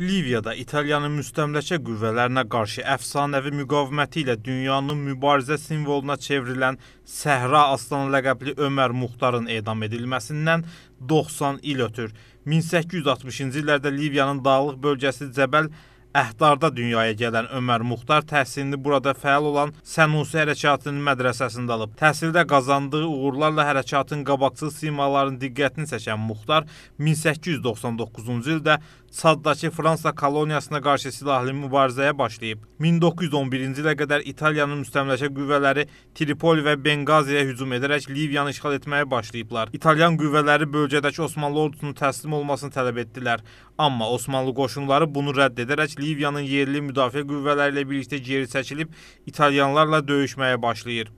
Liviyada İtaliyanın müstəmləkə qüvvələrinə qarşı əfsanəvi müqaviməti ilə dünyanın mübarizə simvoluna çevrilən Səhra Aslanı ləqəbli Ömər Muxtarın edam edilməsindən 90 il ötür. 1860-cı illərdə Liviyanın dağlıq bölgəsi Cəbəl Əhdarda dünyaya gələn Ömər Muxtar təhsilini burada fəal olan Sənusi Hərəkatının mədrəsəsində alıb. Təhsildə qazandığı uğurlarla hərəkatın qabaqcıl simalarının diqqətini çəkən Muxtar 1899-cu ildə Çaddakı Fransa koloniyasına qarşı silahlı mübarizəyə başlayıb. 1911-ci ilə qədər İtaliyanın müstəmləkə qüvvələri Tripoli və Benqaziyə hücum edərək Liviyanı işğal etməyə başlayıblar. İtalyan qüvvələri bölgədəki Osmanlı ordusunun təslim olmasını tələb etdilər, amma Osmanlı qoşunları bunu rədd edərək Liviyanın yerli müdafiə qüvvələri ilə birlikdə geri çəkilib İtalyanlarla döyüşməyə başlayır.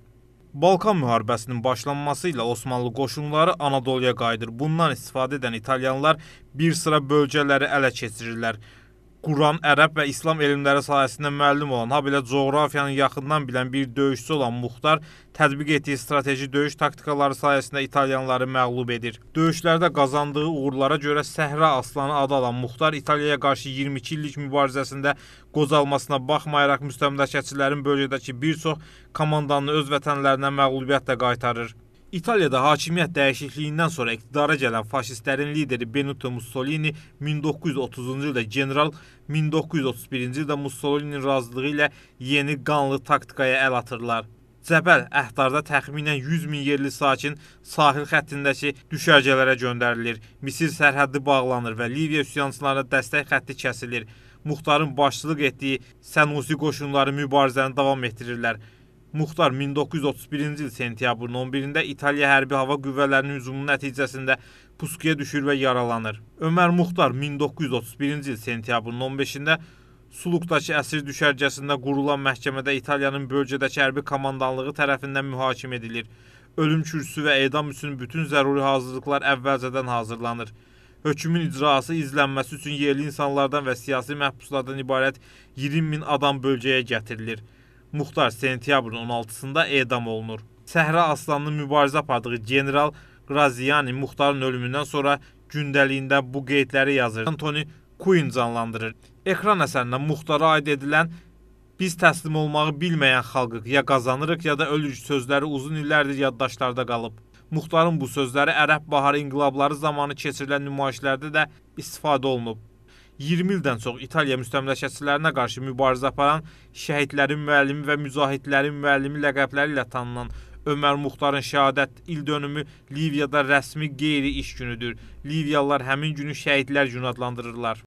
Balkan müharibəsinin başlanması ilə Osmanlı qoşunları Anadoluya qayıdır. Bundan istifadə edən İtalyanlar bir sıra bölgələri ələ keçirirlər. Quran, ərəb və İslam elmləri sahəsində müəllim olan, ha belə coğrafiyanı yaxından bilən bir döyüşçü olan Muxtar tətbiq etdiyi strateji döyüş taktikaları sayəsində italyanları məğlub edir. Döyüşlərdə qazandığı uğurlara görə Səhra Aslanı adı alan Muxtar İtaliyaya qarşı 22 illik mübarizəsində qocalmasına baxmayaraq müstəmləkəçilərin bölgədəki bir çox komandanını öz vətənlərinə məğlubiyyətlə qaytarır. İtaliyada hakimiyyət dəyişikliyindən sonra iqtidara gələn faşistlərin lideri Benito Mussolini 1930-cu ildə general, 1931-ci ildə Mussolinin razılığı ilə yeni qanlı taktikaya əl atırlar. Cəbəl Əhdarda təxminən 100 min yerli sakin sahil xəttindəki düşərgələrə göndərilir. Misir sərhəddi bağlanır və Liviya üsyançılarına dəstək xətti kəsilir. Muxtarın başçılıq etdiyi Sənusi qoşunları mübarizəni davam etdirirlər. Muxtar 1931-ci il sentyabrın 11-də İtaliya hərbi hava qüvvələrinin hücumu nəticəsində pusuya düşür və yaralanır. Ömər Muxtar 1931-ci il sentyabrın 15-də Suluqdakı əsir düşərgəsində qurulan məhkəmədə İtaliyanın bölgədəki hərbi komandanlığı tərəfindən mühakim edilir. Ölüm kürsüsü və edam üçün bütün zəruri hazırlıqlar əvvəlcədən hazırlanır. Hökmün icrası izlənməsi üçün yerli insanlardan və siyasi məhbuslardan ibarət 20 min adam bölgəyə gətirilir. Muxtar sentyabrın 16-sında edam olunur. Səhra Aslanının mübarizə apardığı general Qraziyani Muxtarın ölümündən sonra gündəliyində bu qeydləri yazır. Antoni Quinn canlandırır. Ekran əsərində Muxtara aid edilən Biz təslim olmağı bilməyən xalqıq, ya qazanırıq, ya da ölürük sözləri uzun illərdir yaddaşlarda qalıb. Muxtarın bu sözləri Ərəb Baharı inqilabları zamanı keçirilən nümayişlərdə də istifadə olunub. 20 ildən çox İtaliya müstəmləkəçilərinə qarşı mübarizə aparan şəhidlərin müəllimi və müzahidlərin müəllimi ləqəbləri ilə tanınan Ömər Muxtarın şəhadət il dönümü Liviyada rəsmi qeyri-iş günüdür. Liviyalılar həmin günü şəhidlər günü adlandırırlar.